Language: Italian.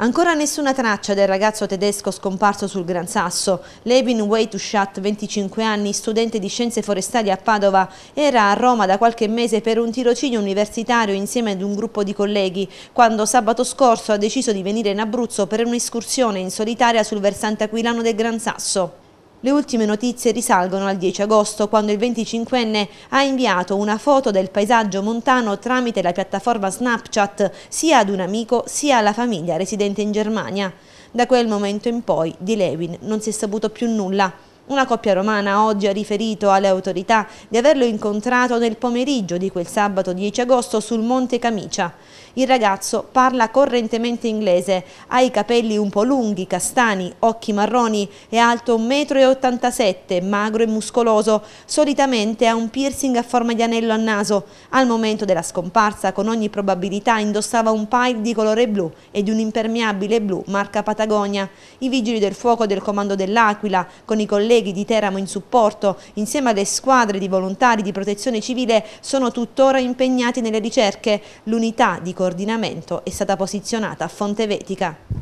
Ancora nessuna traccia del ragazzo tedesco scomparso sul Gran Sasso. Levin Weitushat, 25 anni, studente di scienze forestali a Padova, era a Roma da qualche mese per un tirocinio universitario insieme ad un gruppo di colleghi, quando sabato scorso ha deciso di venire in Abruzzo per un'escursione in solitaria sul versante aquilano del Gran Sasso. Le ultime notizie risalgono al 10 agosto, quando il 25enne ha inviato una foto del paesaggio montano tramite la piattaforma Snapchat sia ad un amico sia alla famiglia residente in Germania. Da quel momento in poi di Lewin non si è saputo più nulla. Una coppia romana oggi ha riferito alle autorità di averlo incontrato nel pomeriggio di quel sabato 10 agosto sul Monte Camicia. Il ragazzo parla correntemente inglese, ha i capelli un po' lunghi, castani, occhi marroni, è alto 1,87 m, magro e muscoloso, solitamente ha un piercing a forma di anello a naso. Al momento della scomparsa con ogni probabilità indossava un pile di colore blu e di un impermeabile blu marca Patagonia. I vigili del fuoco del comando dell'Aquila con i colleghi colleghi di Teramo in supporto, insieme alle squadre di volontari di protezione civile, sono tuttora impegnati nelle ricerche. L'unità di coordinamento è stata posizionata a Fontevetica.